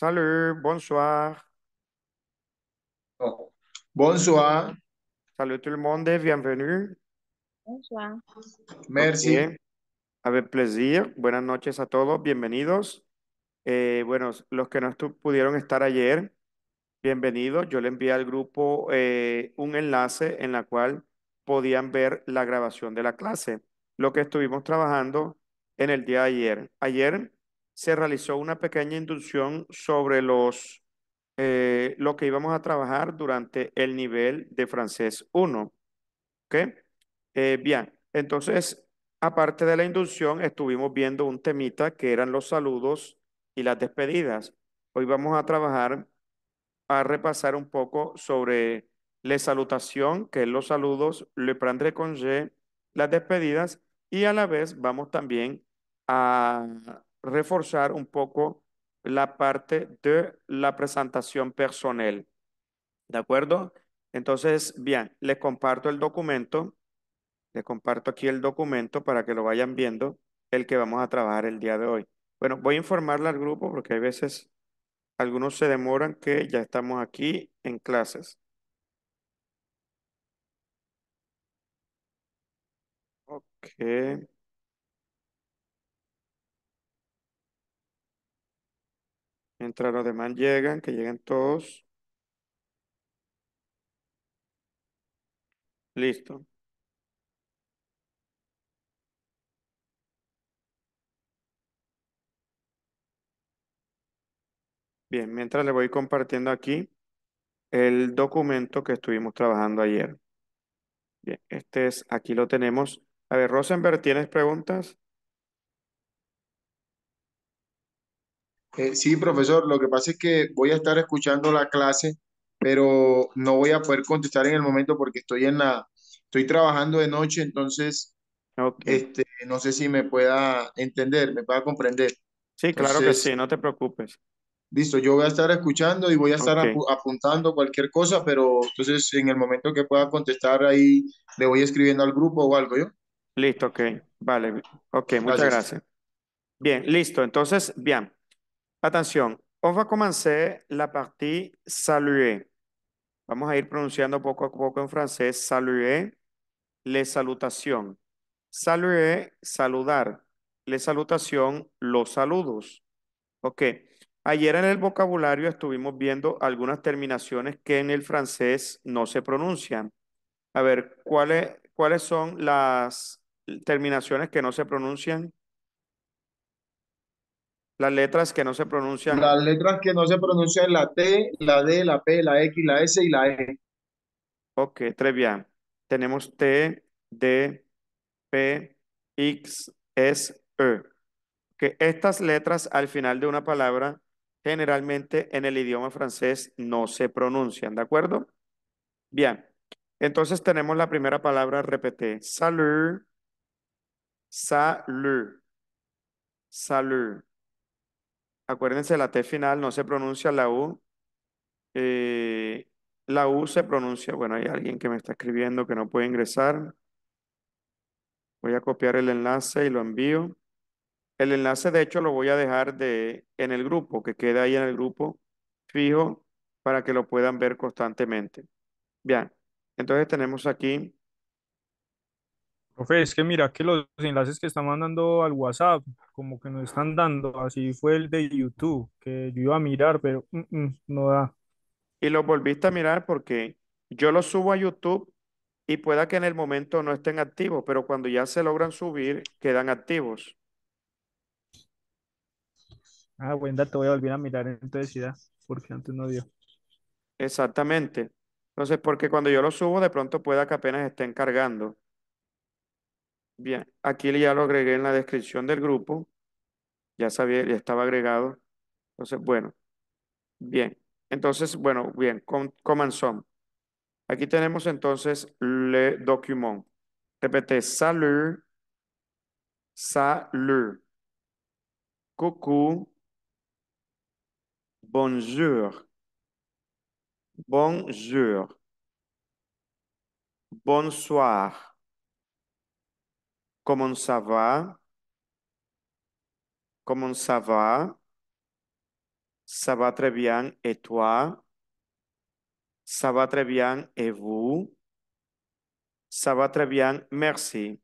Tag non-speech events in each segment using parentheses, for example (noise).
Salut, bonsoir. Bonsoir. Salut tout le monde, Bonsoir. Merci. A ver, plaisir. Buenas noches a todos, bienvenidos. Eh, bueno, los que no pudieron estar ayer, bienvenidos. Yo le envié al grupo eh, un enlace en la cual podían ver la grabación de la clase, lo que estuvimos trabajando en el día de ayer. Ayer se realizó una pequeña inducción sobre los, eh, lo que íbamos a trabajar durante el nivel de francés 1. ¿Ok? Eh, bien, entonces, aparte de la inducción, estuvimos viendo un temita que eran los saludos y las despedidas. Hoy vamos a trabajar, a repasar un poco sobre la salutación, que es los saludos, le prendre je, las despedidas, y a la vez vamos también a reforzar un poco la parte de la presentación personal. ¿De acuerdo? Entonces, bien, les comparto el documento. Les comparto aquí el documento para que lo vayan viendo, el que vamos a trabajar el día de hoy. Bueno, voy a informarle al grupo porque a veces algunos se demoran que ya estamos aquí en clases. Ok... Mientras los demás llegan, que lleguen todos. Listo. Bien, mientras le voy compartiendo aquí el documento que estuvimos trabajando ayer. Bien, este es, aquí lo tenemos. A ver, Rosenberg, ¿tienes preguntas? Eh, sí, profesor, lo que pasa es que voy a estar escuchando la clase, pero no voy a poder contestar en el momento porque estoy en la, estoy trabajando de noche, entonces, este, no sé si me pueda entender, me pueda comprender. Sí, claro que sí, no te preocupes. Listo, yo voy a estar escuchando y voy a estar apuntando cualquier cosa, pero entonces en el momento que pueda contestar ahí, le voy escribiendo al grupo o algo, ¿yo? Listo, ok, vale, ok, muchas gracias. Bien, listo, entonces, bien. Atención, on va commencer la partie saluer. Vamos a ir pronunciando poco a poco en francés. Saluer, le salutación. Saluer, saludar. Le salutación, los saludos. Ok. Ayer en el vocabulario estuvimos viendo algunas terminaciones que en el francés no se pronuncian. A ver, ¿cuáles, cuáles son las terminaciones que no se pronuncian? Las letras que no se pronuncian. Las letras que no se pronuncian, la T, la D, la P, la X, la S y la E. Ok, très bien. Tenemos T, D, P, X, S, E. Que estas letras al final de una palabra generalmente en el idioma francés no se pronuncian, ¿de acuerdo? Bien, entonces tenemos la primera palabra, repete. Salud. Salud. Salud acuérdense, la T final no se pronuncia la U. Eh, la U se pronuncia, bueno, hay alguien que me está escribiendo que no puede ingresar. Voy a copiar el enlace y lo envío. El enlace, de hecho, lo voy a dejar de, en el grupo, que queda ahí en el grupo fijo para que lo puedan ver constantemente. Bien, entonces tenemos aquí Profe, es que mira que los enlaces que están mandando al WhatsApp, como que nos están dando, así fue el de YouTube, que yo iba a mirar, pero mm, mm, no da. Y lo volviste a mirar porque yo lo subo a YouTube y pueda que en el momento no estén activos, pero cuando ya se logran subir, quedan activos. Ah, buen te voy a volver a mirar entonces ya, porque antes no dio. Exactamente. Entonces, porque cuando yo lo subo, de pronto pueda que apenas estén cargando. Bien, aquí ya lo agregué en la descripción del grupo. Ya sabía, ya estaba agregado. Entonces, bueno. Bien. Entonces, bueno, bien, com Aquí tenemos entonces le document. Repete, salut, salut, coucou, bonjour, bonjour, bonsoir, Comment ça va? Comment ça va? Ça va très bien. Et toi? bien. Et vous? bien. Merci.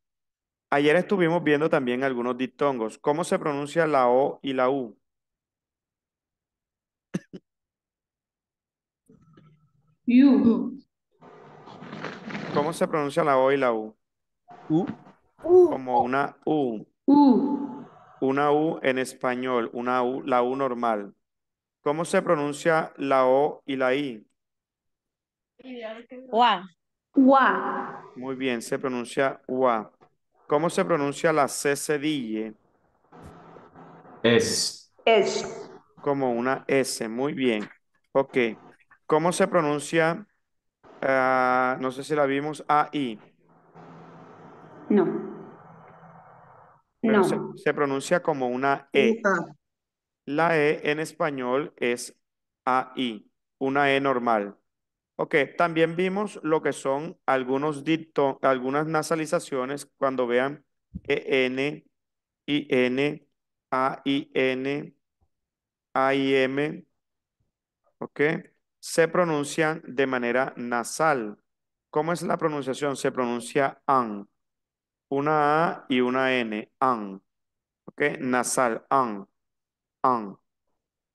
Ayer estuvimos viendo también algunos diptongos. ¿Cómo se pronuncia la O y la U? U. ¿Cómo se pronuncia la O y la U? U. Como una U. Una U en español, una U, la U normal. ¿Cómo se pronuncia la O y la I? Ua. Muy bien, se pronuncia Ua. ¿Cómo se pronuncia la C cedille? Es. Es. Como una S, muy bien. Ok. ¿Cómo se pronuncia, ah, no sé si la vimos, I No se, pronuncia como una E. La E en español es AI, una E normal. Ok, también vimos lo que son algunos algunas nasalizaciones cuando vean EN, IN, AIN, AIM. Ok, se pronuncian de manera nasal. ¿Cómo es la pronunciación? Se pronuncia AN una A y una N, an. ¿Ok? Nasal, an, an.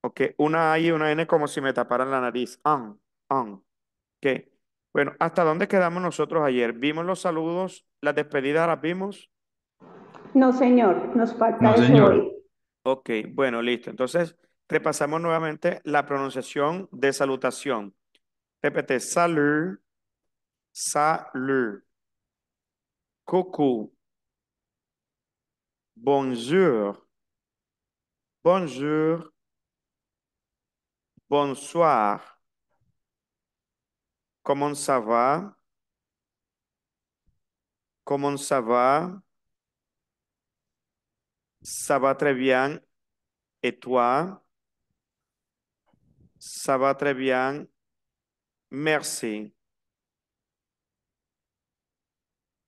¿Ok? Una A y una N como si me taparan la nariz, an, an. ¿Ok? Bueno, ¿hasta dónde quedamos nosotros ayer? ¿Vimos los saludos? ¿Las despedidas las vimos? No, señor, nos falta no, señor. Ok, bueno, listo. Entonces, repasamos nuevamente la pronunciación de salutación. Repete, salud, salud. Coucou. Bonjour. Bonjour. Bonsoir. Comment ça va? Comment ça va? Ça va très bien. Et toi? Ça va très bien. Merci.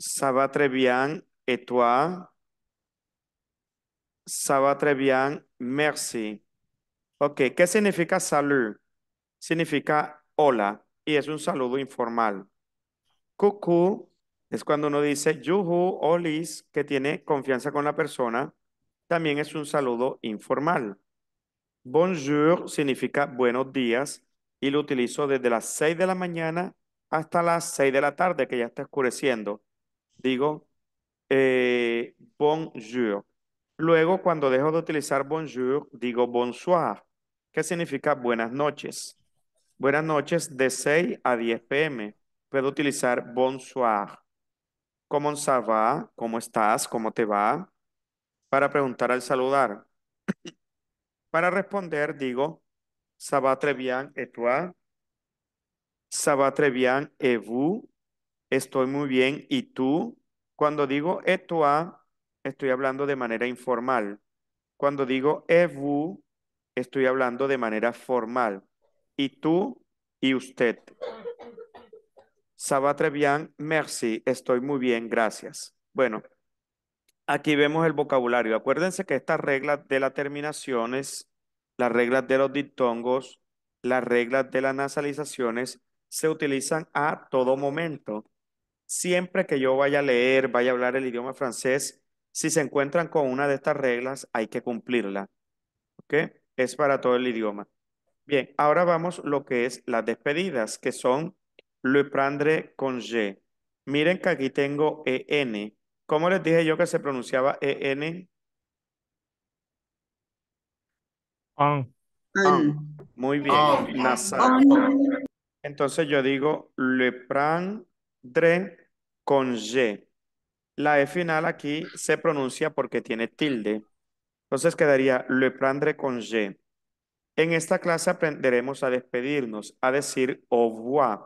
Ça va très bien. Et toi? Ça va très bien. Merci. Ok, ¿qué significa salud? Significa hola y es un saludo informal. Cucú es cuando uno dice yuhu o lis, que tiene confianza con la persona. También es un saludo informal. Bonjour significa buenos días y lo utilizo desde las 6 de la mañana hasta las 6 de la tarde, que ya está oscureciendo digo eh, bonjour. Luego, cuando dejo de utilizar bonjour, digo bonsoir, ¿Qué significa buenas noches. Buenas noches de 6 a 10 pm. Puedo utilizar bonsoir. ¿Cómo ça ¿Cómo estás? ¿Cómo te va? Para preguntar al saludar. (coughs) Para responder, digo, ça va très bien, et toi? Ça va très bien, et vous? estoy muy bien y tú, cuando digo etua, estoy hablando de manera informal. Cuando digo evu estoy hablando de manera formal. Y tú y usted. Ça bien, merci, estoy muy bien, gracias. Bueno, aquí vemos el vocabulario. Acuérdense que estas reglas de las terminaciones, las reglas de los diptongos, las reglas de las nasalizaciones se utilizan a todo momento siempre que yo vaya a leer, vaya a hablar el idioma francés, si se encuentran con una de estas reglas, hay que cumplirla. ¿Ok? Es para todo el idioma. Bien, ahora vamos lo que es las despedidas, que son le prendre G. Miren que aquí tengo EN. ¿Cómo les dije yo que se pronunciaba EN? On. Muy bien, Entonces yo digo le prendre con Y. La E final aquí se pronuncia porque tiene tilde. Entonces quedaría le prendre con g. En esta clase aprenderemos a despedirnos, a decir au revoir.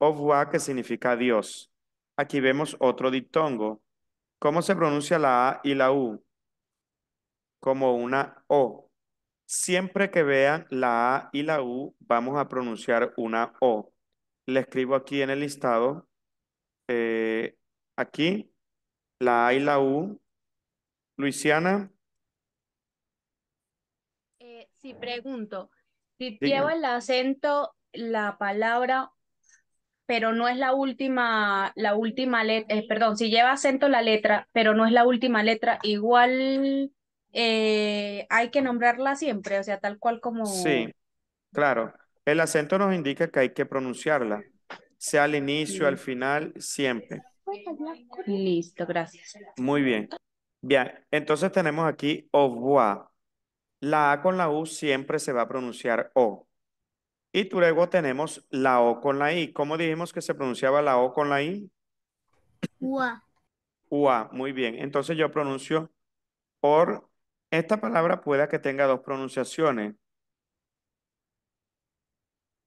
Au revoir que significa Dios. Aquí vemos otro diptongo. ¿Cómo se pronuncia la A y la U? Como una O. Siempre que vean la A y la U, vamos a pronunciar una O. Le escribo aquí en el listado eh, aquí, la A y la U. Luisiana. Eh, si pregunto, si lleva el acento la palabra, pero no es la última, la última letra, eh, perdón, si lleva acento la letra, pero no es la última letra, igual hay que nombrarla siempre, o sea, tal cual como... Sí, claro. El acento nos indica que hay que pronunciarla sea al inicio, al final, siempre. Listo, gracias. Muy bien. Bien, entonces tenemos aquí o, La A con la U siempre se va a pronunciar O. Y luego tenemos la O con la I. ¿Cómo dijimos que se pronunciaba la O con la I? Ua. Ua, muy bien. Entonces yo pronuncio or. Esta palabra pueda que tenga dos pronunciaciones.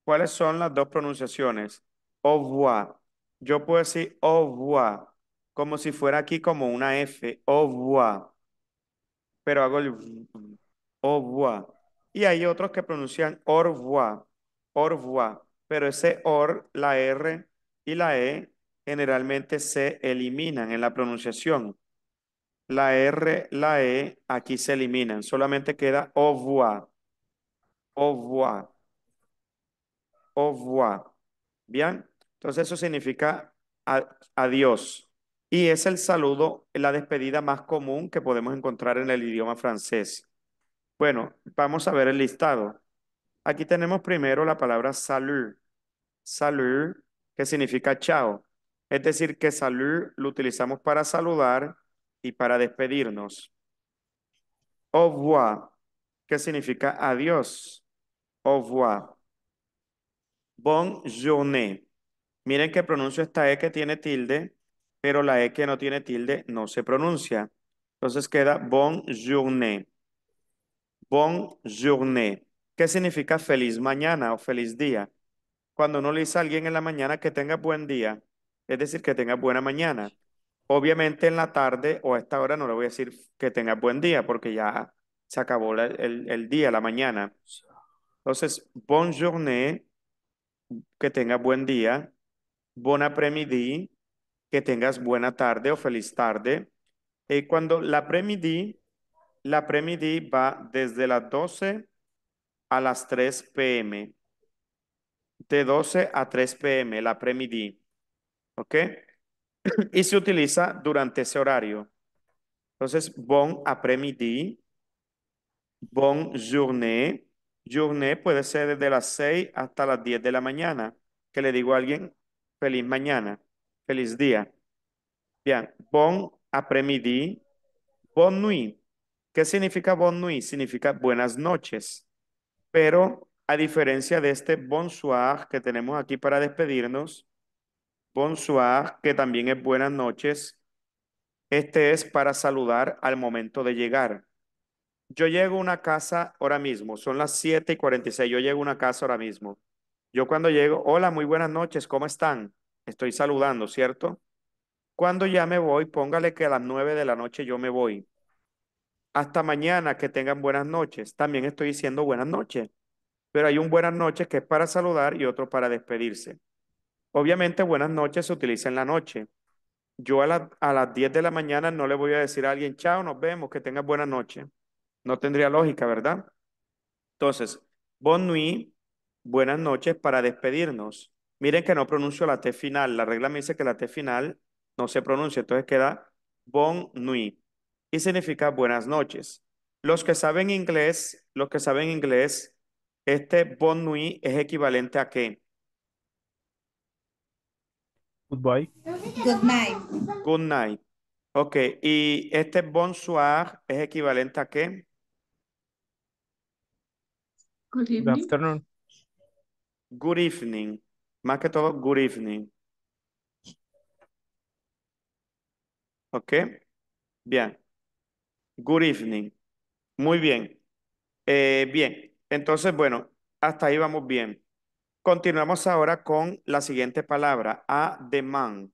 ¿Cuáles son las dos pronunciaciones? au Yo puedo decir au como si fuera aquí como una F, au Pero hago el au Y hay otros que pronuncian au revoir, Pero ese or, la R y la E generalmente se eliminan en la pronunciación. La R, la E, aquí se eliminan. Solamente queda au revoir. Au Bien. Bien. Entonces eso significa adiós. Y es el saludo, la despedida más común que podemos encontrar en el idioma francés. Bueno, vamos a ver el listado. Aquí tenemos primero la palabra salut. Salut, que significa chao. Es decir, que salut lo utilizamos para saludar y para despedirnos. Au revoir, que significa adiós. Au revoir. Bonne Miren que pronuncio esta E que tiene tilde, pero la E que no tiene tilde no se pronuncia. Entonces queda bon Bonjourné. ¿Qué significa feliz mañana o feliz día? Cuando uno le dice a alguien en la mañana que tenga buen día, es decir, que tenga buena mañana. Obviamente en la tarde o a esta hora no le voy a decir que tenga buen día porque ya se acabó el, el día, la mañana. Entonces, bonjourné, que tenga buen día Bon après-midi, que tengas buena tarde o feliz tarde. Y eh, cuando la après-midi, la après-midi va desde las 12 a las 3 p.m. De 12 a 3 p.m. la après-midi. ¿Ok? (clears throat) Y se utiliza durante ese horario. Entonces, bon après-midi, bon journée. Journée puede ser desde las 6 hasta las 10 de la mañana. Que le digo a alguien, Feliz mañana. Feliz día. Bien. Bon après-midi. Bon nuit. ¿Qué significa bon nuit? Significa buenas noches. Pero a diferencia de este bonsoir que tenemos aquí para despedirnos, bonsoir, que también es buenas noches, este es para saludar al momento de llegar. Yo llego a una casa ahora mismo, son las 7 y 46, yo llego a una casa ahora mismo. Yo cuando llego, hola, muy buenas noches, ¿cómo están? Estoy saludando, ¿cierto? Cuando ya me voy, póngale que a las nueve de la noche yo me voy. Hasta mañana, que tengan buenas noches. También estoy diciendo buenas noches. Pero hay un buenas noches que es para saludar y otro para despedirse. Obviamente, buenas noches se utiliza en la noche. Yo a, las 10 de la mañana no le voy a decir a alguien, chao, nos vemos, que tengas buenas noches. No tendría lógica, ¿verdad? Entonces, bon nuit, buenas noches para despedirnos. Miren que no pronuncio la T final. La regla me dice que la T final no se pronuncia. Entonces queda bon nuit. Y significa buenas noches. Los que saben inglés, los que saben inglés, este bon nuit es equivalente a qué? Goodbye. Good night. Good night. Ok, y este bonsoir es equivalente a qué? Good, Good afternoon. Good evening. Más que todo, good evening. ¿Ok? Bien. Good evening. Muy bien. Eh, bien. Entonces, bueno, hasta ahí vamos bien. Continuamos ahora con la siguiente palabra, a demand.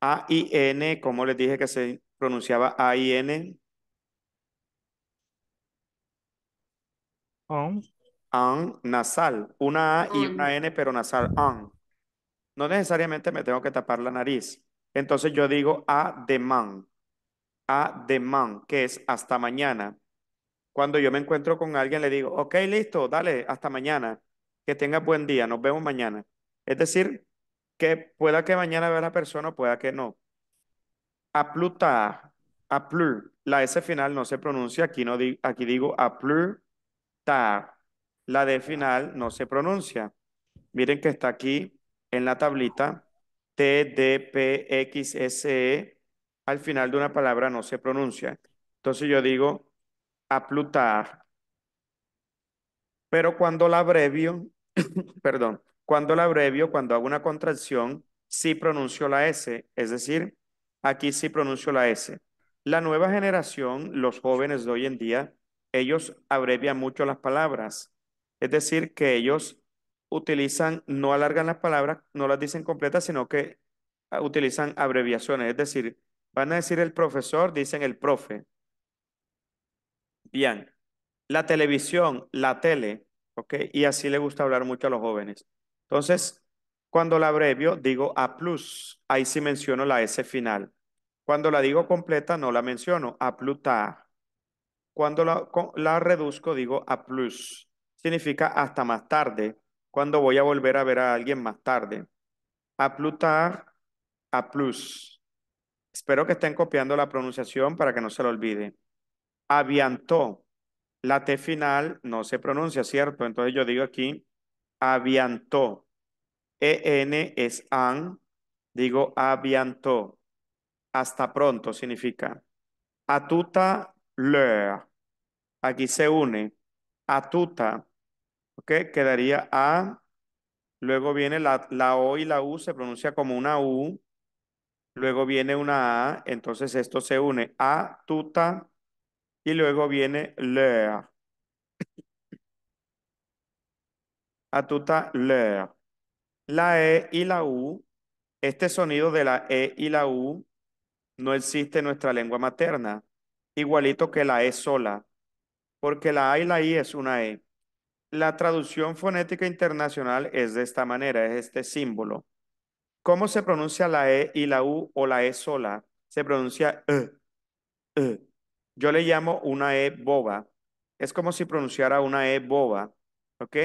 A-I-N, como les dije que se pronunciaba A-I-N an nasal, una A y una N, pero nasal, an. No necesariamente me tengo que tapar la nariz. Entonces yo digo a demán, a demán, que es hasta mañana. Cuando yo me encuentro con alguien, le digo, ok, listo, dale, hasta mañana. Que tengas buen día, nos vemos mañana. Es decir, que pueda que mañana vea la persona o pueda que no. A ta, a plus. la S final no se pronuncia, aquí, no aquí digo a plus ta, la D final no se pronuncia. Miren que está aquí en la tablita. T, D, P, X, S, E. Al final de una palabra no se pronuncia. Entonces yo digo aplutar. Pero cuando la abrevio, (coughs) perdón, cuando la abrevio, cuando hago una contracción, sí pronuncio la S. Es decir, aquí sí pronuncio la S. La nueva generación, los jóvenes de hoy en día, ellos abrevian mucho las palabras. Es decir, que ellos utilizan, no alargan las palabras, no las dicen completas, sino que ah, utilizan abreviaciones. Es decir, van a decir el profesor, dicen el profe. Bien. La televisión, la tele, ¿ok? Y así le gusta hablar mucho a los jóvenes. Entonces, cuando la abrevio, digo A+, plus, ahí sí menciono la S final. Cuando la digo completa, no la menciono, A+, ta. Cuando la, reduzco, digo A+. plus significa hasta más tarde, cuando voy a volver a ver a alguien más tarde. A plus a plus. Espero que estén copiando la pronunciación para que no se lo olvide. Aviantó. La T final no se pronuncia, ¿cierto? Entonces yo digo aquí, aviantó. E-N es an, digo aviantó. Hasta pronto significa. A tuta Aquí se une. A tuta ¿Ok? Quedaría A. Luego viene la, la O y la U, se pronuncia como una U. Luego viene una A, entonces esto se une a, tuta, y luego viene leer. A, tuta, leer. La E y la U, este sonido de la E y la U no existe en nuestra lengua materna, igualito que la E sola, porque la A y la I es una E. La traducción fonética internacional es de esta manera, es este símbolo. ¿Cómo se pronuncia la E y la U o la E sola? Se pronuncia e, e. Yo le llamo una E boba. Es como si pronunciara una E boba. ¿Ok?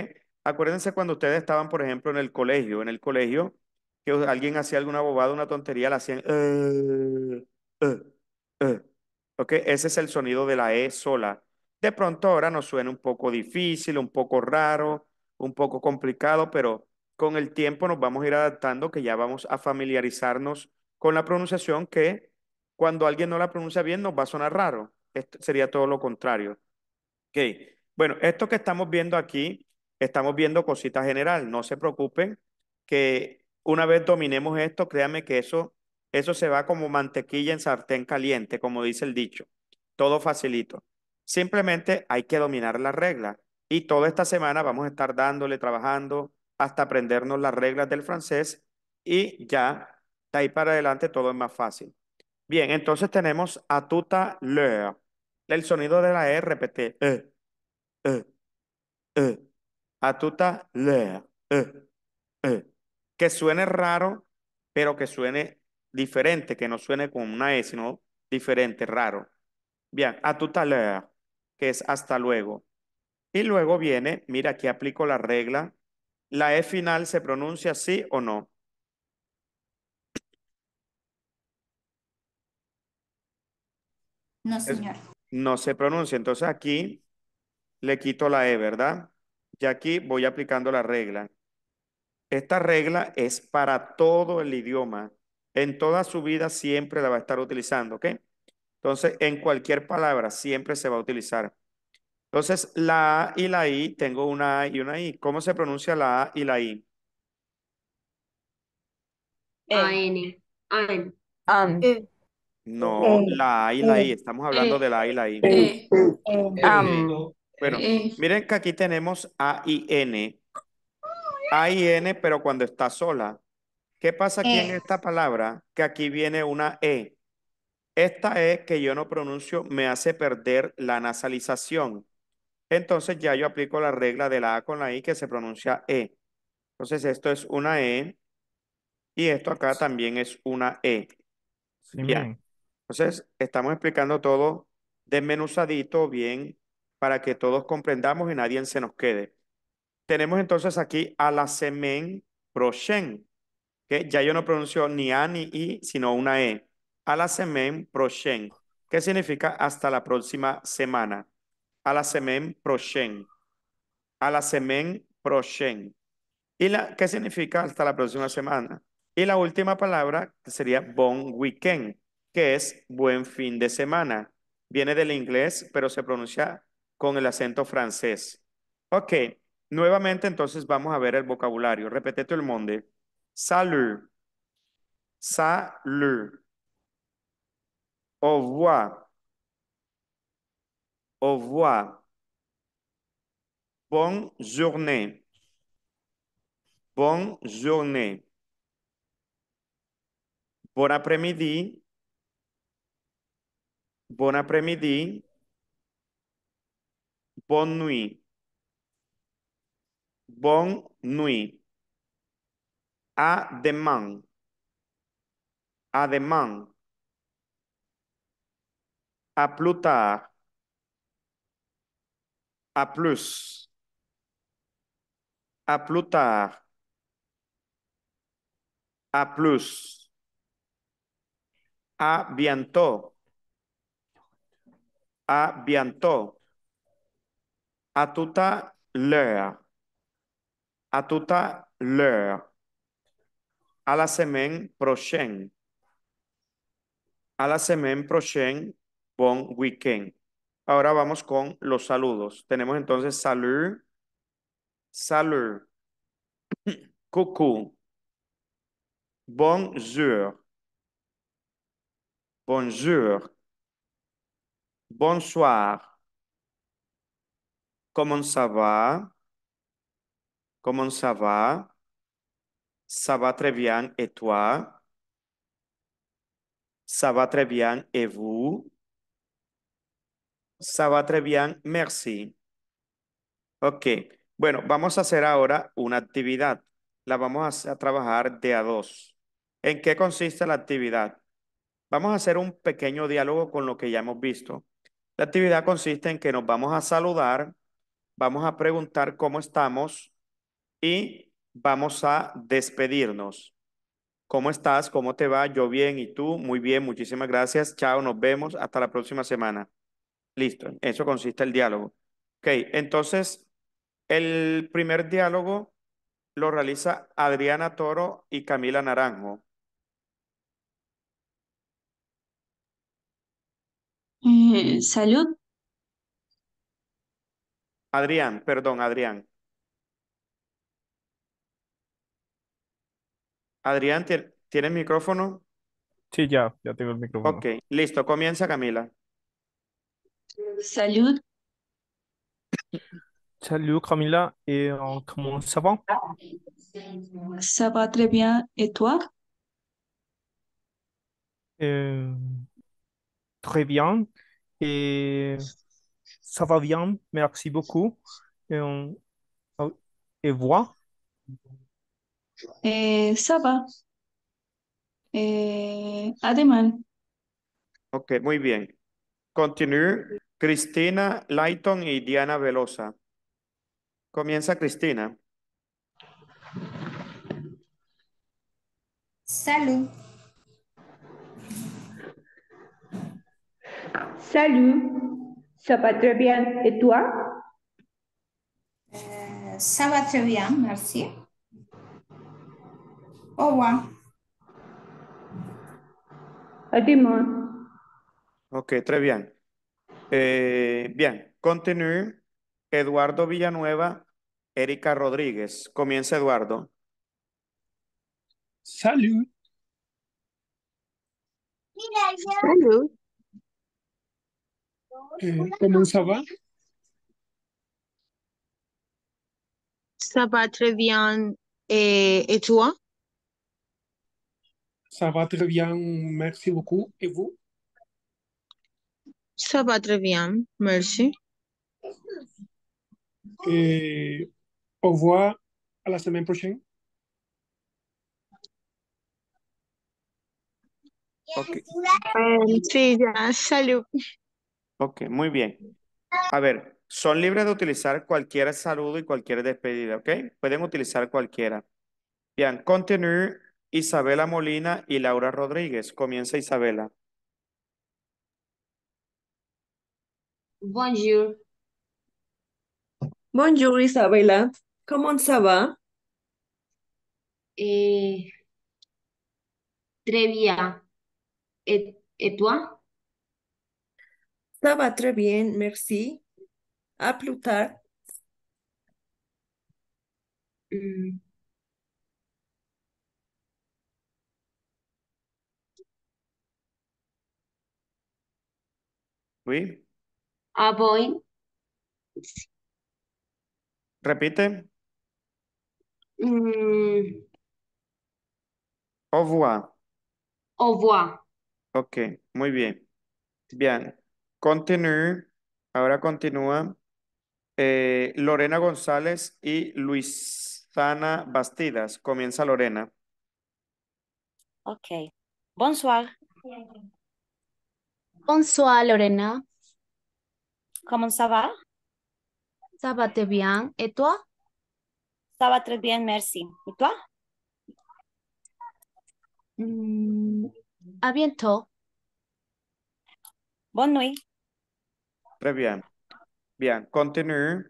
Acuérdense cuando ustedes estaban, por ejemplo, en el colegio. En el colegio, que alguien hacía alguna bobada, una tontería, la hacían E. e, e. ¿Ok? Ese es el sonido de la E sola. De pronto ahora nos suena un poco difícil, un poco raro, un poco complicado, pero con el tiempo nos vamos a ir adaptando, que ya vamos a familiarizarnos con la pronunciación que cuando alguien no la pronuncia bien nos va a sonar raro. Esto sería todo lo contrario. bueno, esto que estamos viendo aquí, estamos viendo cositas general. No se preocupen que una vez dominemos esto, créanme que eso, eso se va como mantequilla en sartén caliente, como dice el dicho. Todo facilito. Simplemente hay que dominar la regla Y toda esta semana vamos a estar dándole, trabajando hasta aprendernos las reglas del francés y ya de ahí para adelante todo es más fácil. Bien, entonces tenemos a tuta El sonido de la E repete. E, e, e. A tuta e, e. Que suene raro, pero que suene diferente, que no suene con una E, sino diferente, raro. Bien, a tuta que es hasta luego. Y luego viene, mira, aquí aplico la regla. La E final se pronuncia sí o no. No, señor. no se pronuncia. Entonces aquí le quito la E, ¿verdad? Y aquí voy aplicando la regla. Esta regla es para todo el idioma. En toda su vida siempre la va a estar utilizando, ¿ok? Entonces, en cualquier palabra siempre se va a utilizar. Entonces, la A y la I, tengo una A y una I. ¿Cómo se pronuncia la A y la I? Em. A-N. A-N. E. No, e. la A y la I. E. Estamos hablando de la A y la I. Bueno, miren que aquí tenemos A y N. A y N, pero cuando está sola. ¿Qué pasa aquí en esta palabra? Que aquí viene una E. Esta E que yo no pronuncio me hace perder la nasalización. Entonces ya yo aplico la regla de la A con la I que se pronuncia E. Entonces esto es una E y esto acá también es una E. bien. Entonces estamos explicando todo desmenuzadito bien para que todos comprendamos y nadie se nos quede. Tenemos entonces aquí a la semen prochen que ya yo no pronuncio ni A ni I, sino una E a la semaine prochaine. ¿Qué significa hasta la próxima semana. A la semaine prochaine. A la semaine prochaine. ¿Y la, qué significa hasta la próxima semana? Y la última palabra sería bon weekend, que es buen fin de semana. Viene del inglés, pero se pronuncia con el acento francés. Ok, nuevamente entonces vamos a ver el vocabulario. Repete todo el mundo. Salud. Salud. Au revoir. au revoir, bonne journée, bonne journée, bon après-midi, bon après-midi, bonne nuit, bon nuit, à demain, à demain. à plus tard, à plus, à plus tard, plus, a bientôt, A bientôt, A tuta a à tout a la semen prochaine, A la semaine prochaine, bon weekend. Ahora vamos con los saludos. Tenemos entonces salud, salud, coucou, (clears throat) bonjour, bonjour, bonsoir, comment ça va, comment ça va, ça va très bien et toi, ça va très bien et vous, Ça merci. Ok, bueno, vamos a hacer ahora una actividad. La vamos a trabajar de a dos. ¿En qué consiste la actividad? Vamos a hacer un pequeño diálogo con lo que ya hemos visto. La actividad consiste en que nos vamos a saludar, vamos a preguntar cómo estamos y vamos a despedirnos. ¿Cómo estás? ¿Cómo te va? Yo bien. ¿Y tú? Muy bien. Muchísimas gracias. Chao. Nos vemos. Hasta la próxima semana. Listo, eso consiste el diálogo. Ok, entonces el primer diálogo lo realiza Adriana Toro y Camila Naranjo. Eh, salud. Adrián, perdón, Adrián. Adrián, ¿tienes micrófono? Sí, ya, ya tengo el micrófono. Ok, listo, comienza Camila. Salut. Salut Camilla, et euh, comment ça va? Ça va très bien, et toi? Euh, très bien, et ça va bien, merci beaucoup. Et, on- oh, et Et ça va. à demain. Ok, muy bien. Continue. Cristina Layton y Diana Velosa. Comienza Cristina. Salud. Salut, ¿Se va très bien. Et tú? Se eh, va bien, merci. Au revoir. Okay. Ok, très bien. Eh, bien, Continúe. Eduardo Villanueva, Erika Rodríguez. Comienza Eduardo. Salud. Salud. Eh, se comenzaba. Ça va très bien. Eh, ¿Y et toi? Ça va très bien. Merci beaucoup. Et vous? Sabatraviam, merci. E, au revoir à la semaine prochaine. Okay. sí, ya, salud. Ok, muy bien. A ver, son libres de utilizar cualquier saludo y cualquier despedida, ¿ok? Pueden utilizar cualquiera. Bien, continue. Isabela Molina y Laura Rodríguez. Comienza Isabela. Bonjour. Bonjour Isabella, comment ça va? Eh, très bien. Et, toi? Ça va très bien, merci. À plus tard. Hmm. Oui. voy Repite. Mm. Au revoir. Au revoir. Ok, muy bien. Bien. Continue. Ahora continúa. Eh, Lorena González y Luisana Bastidas. Comienza Lorena. Ok. Bonsoir. Bonsoir, Lorena. ¿Cómo ça va? Ça bien. Et toi? Ça va bien, merci. ¿Y tú? a bientôt. Bonne nuit. Très bien. Bien, continue.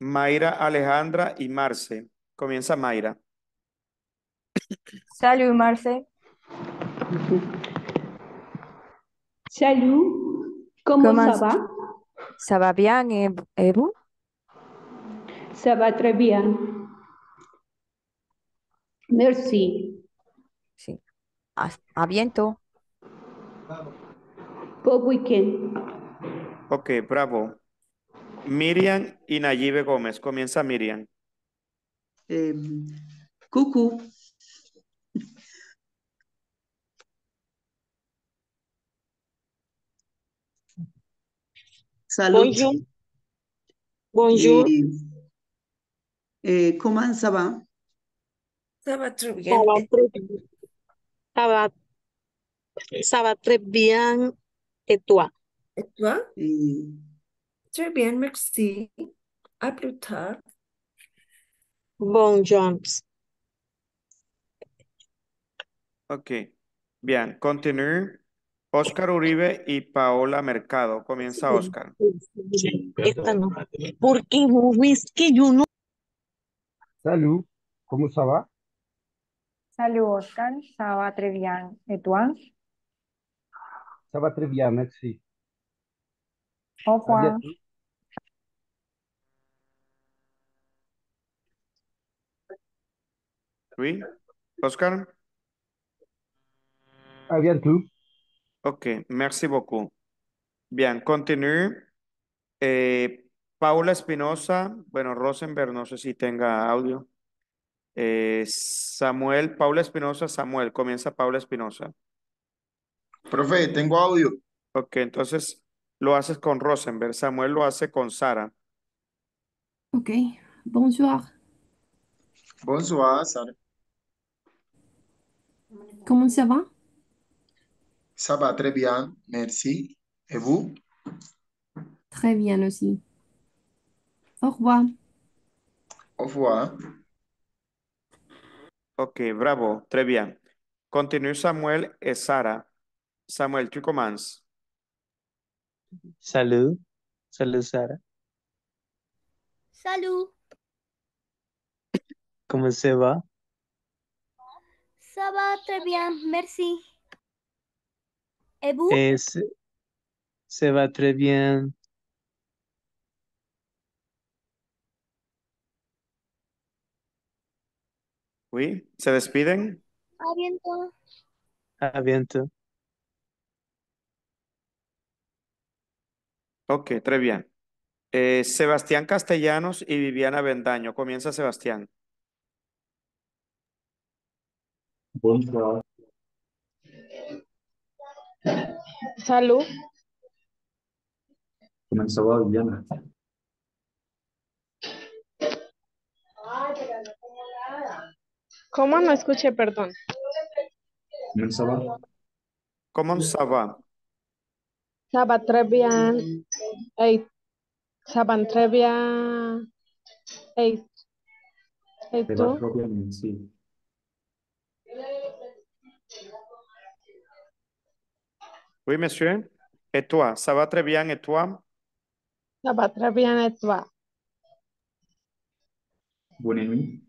Mayra, Alejandra y Marce. Comienza Mayra. Salud, Marce. Salud. ¿cómo, ¿Cómo va? Sababian Ebu. Sabatrebian. Merci. Sí. Aviento. Good weekend. Ok, bravo. Miriam y Nayibe Gómez. Comienza Miriam. Em, cucu. Salud. Bonjour. Bonjour. Et, eh, eh comment ça va? Ça va très bien. Ça va très bien. Ça va, ça va très bien. Et toi? Et toi? Très bien, merci. À plus tard. Bonjour. Ok. Bien, continue. Óscar Uribe y Paola Mercado. Comienza Óscar. Esta no. Porque vos es que yo no. Salud, ¿cómo se va? Salud, Óscar. Ça va très bien. Et toi? très bien, merci. Eh, o ¿Sí? Oui, Oscar? À tú? Ok, merci beaucoup. Bien, continue. Eh, Paula Espinosa, bueno, Rosenberg, no sé si tenga audio. Eh, Samuel, Paula Espinosa, Samuel, comienza Paula Espinosa. Profe, tengo audio. Ok, entonces lo haces con Rosenberg, Samuel lo hace con Sara. Ok, bonsoir. Bonsoir, Sara. ¿Cómo se va? Ça va très bien, merci. Et vous? Très bien aussi. Au revoir. Au revoir. Ok, bravo, très bien. Continue Samuel et eh, Sara. Samuel, tu commences. Salut. Salut, Sara. Salut. ¿Cómo se va? Ça très bien, merci. Eh, se va très bien. Oui, se despiden. Aviento. Aviento. Ok, très bien. Eh, Sebastián Castellanos y Viviana Vendaño. Comienza Sebastián. días. Salud. Comenzaba Viviana. ¿Cómo no escuché, perdón? Comenzaba. Comenzaba. Sabatrebian. Eight. Sabatrebian. Eight. Eight. Sabatrebian, sí. Oui, monsieur. Et toi? Ça va très bien et toi? Ça va très bien et toi? Bonne nuit.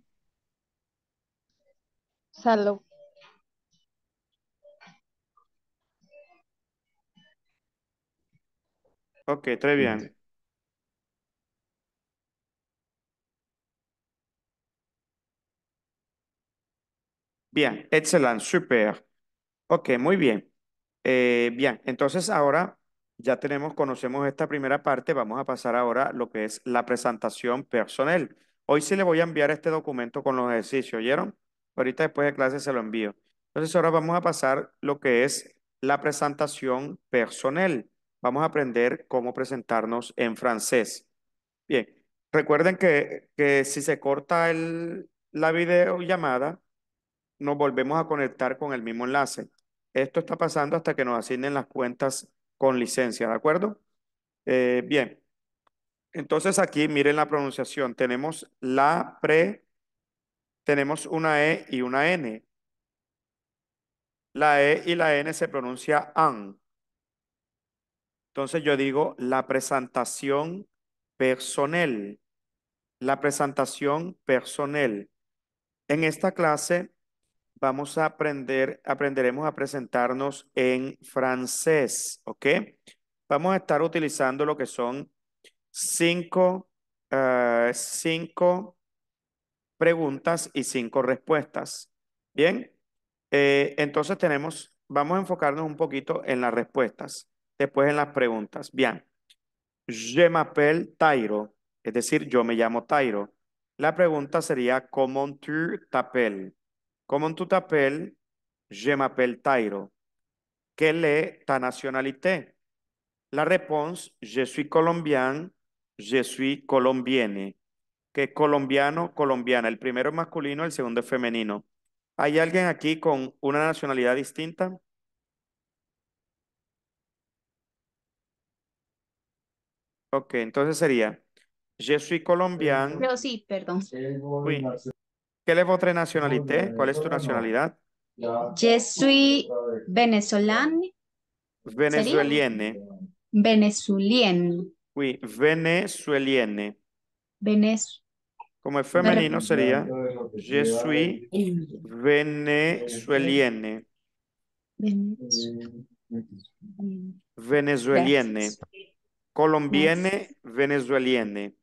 Ok, très bien. Bien, excelente, super. Ok, muy bien. Eh, bien, entonces ahora ya tenemos, conocemos esta primera parte, vamos a pasar ahora lo que es la presentación personal. Hoy sí le voy a enviar este documento con los ejercicios, ¿oyeron? Ahorita después de clase se lo envío. Entonces ahora vamos a pasar lo que es la presentación personal. Vamos a aprender cómo presentarnos en francés. Bien, recuerden que, si se corta el, la videollamada, nos volvemos a conectar con el mismo enlace. Esto está pasando hasta que nos asignen las cuentas con licencia, ¿de acuerdo? Eh, bien, entonces aquí miren la pronunciación. Tenemos la pre, tenemos una E y una N. La E y la N se pronuncia an. Entonces yo digo la presentación personal. La presentación personal. En esta clase vamos a aprender, aprenderemos a presentarnos en francés, ¿ok? Vamos a estar utilizando lo que son cinco, eh, cinco preguntas y cinco respuestas. Bien, eh, entonces tenemos, vamos a enfocarnos un poquito en las respuestas, después en las preguntas. Bien, je m'appelle Tairo, es decir, yo me llamo Tairo. La pregunta sería, ¿cómo tu t'appelles? Comment tu t'appelles? Je m'appelle Tairo. ¿Qué est ta nationalité? La réponse, je suis colombian, je suis colombienne. Que colombiano, colombiana. El primero es masculino, el segundo es femenino. ¿Hay alguien aquí con una nacionalidad distinta? Ok, entonces sería, je suis colombian. No, sí, perdón. ¿Qué es votre nacionalité ¿Cuál es tu nacionalidad? Yo soy venezolano. Pues venezuelienne. Venezuelienne. Sí, venezuelienne. Como es femenino sería Yo soy venezuelienne. Venezuelienne. Colombienne, venezuelienne.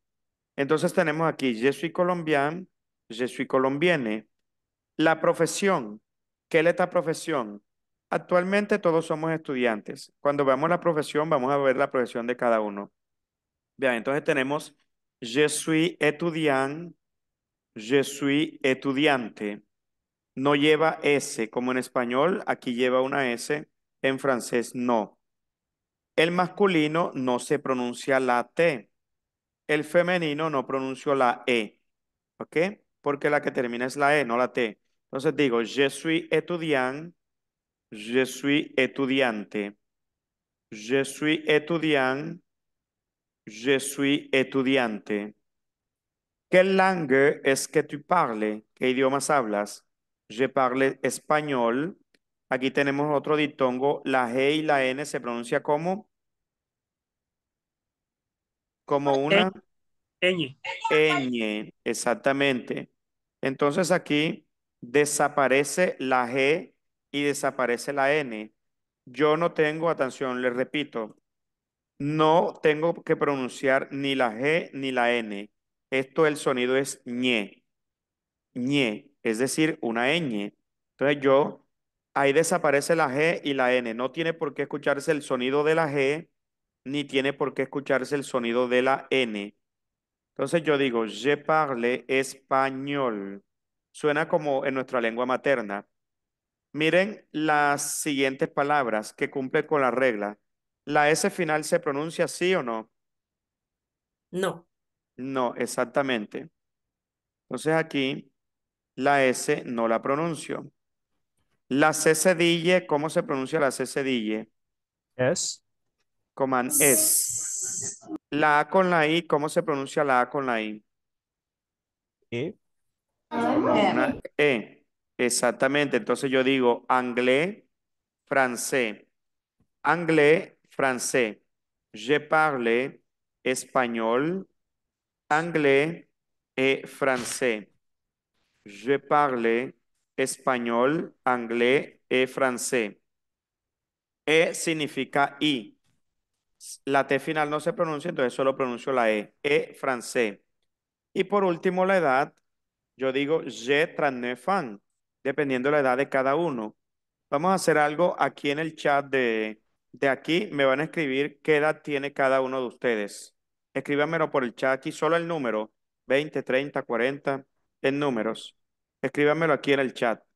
Entonces tenemos aquí yo soy colombiano je suis colombienne. La profesión, ¿qué es esta profesión? Actualmente todos somos estudiantes. Cuando veamos la profesión, vamos a ver la profesión de cada uno. Bien, entonces tenemos je suis étudiant, je suis estudiante. No lleva S, como en español, aquí lleva una S, en francés no. El masculino no se pronuncia la T. El femenino no pronunció la E. ¿Ok? porque la que termina es la E, no la T. Entonces digo, je suis étudiant, je suis estudiante, je suis étudiant, je suis estudiante. ¿Qué langue es que tú parles? ¿Qué idiomas hablas? Je parle español. Aquí tenemos otro ditongo. La G y la N se pronuncia como... Como una exactamente. Entonces aquí desaparece la G y desaparece la N. Yo no tengo, atención, les repito, no tengo que pronunciar ni la G ni la N. Esto, el sonido es ñe, ñe, es decir, una ñ. Entonces yo, ahí desaparece la G y la N. No tiene por qué escucharse el sonido de la G, ni tiene por qué escucharse el sonido de la N. Entonces yo digo, je parle español. Suena como en nuestra lengua materna. Miren las siguientes palabras que cumplen con la regla. ¿La S final se pronuncia así o no? No. No, exactamente. Entonces aquí la S no la pronuncio. La C ¿cómo se pronuncia la C cedille? S. Coman S. La A con la I, ¿cómo se pronuncia la A con la I? E. E. Exactamente. Entonces yo digo anglais, francés. Anglais, francés. Je parle español. anglais et francés. Je parle español. anglais et francés. E significa I. La T final no se pronuncia, entonces solo pronuncio la E. E francés. Y por último, la edad. Yo digo je transnefan. dependiendo la edad de cada uno. Vamos a hacer algo aquí en el chat de, de aquí. Me van a escribir qué edad tiene cada uno de ustedes. Escríbanmelo por el chat aquí, solo el número. 20, 30, 40, en números. Escríbanmelo aquí en el chat.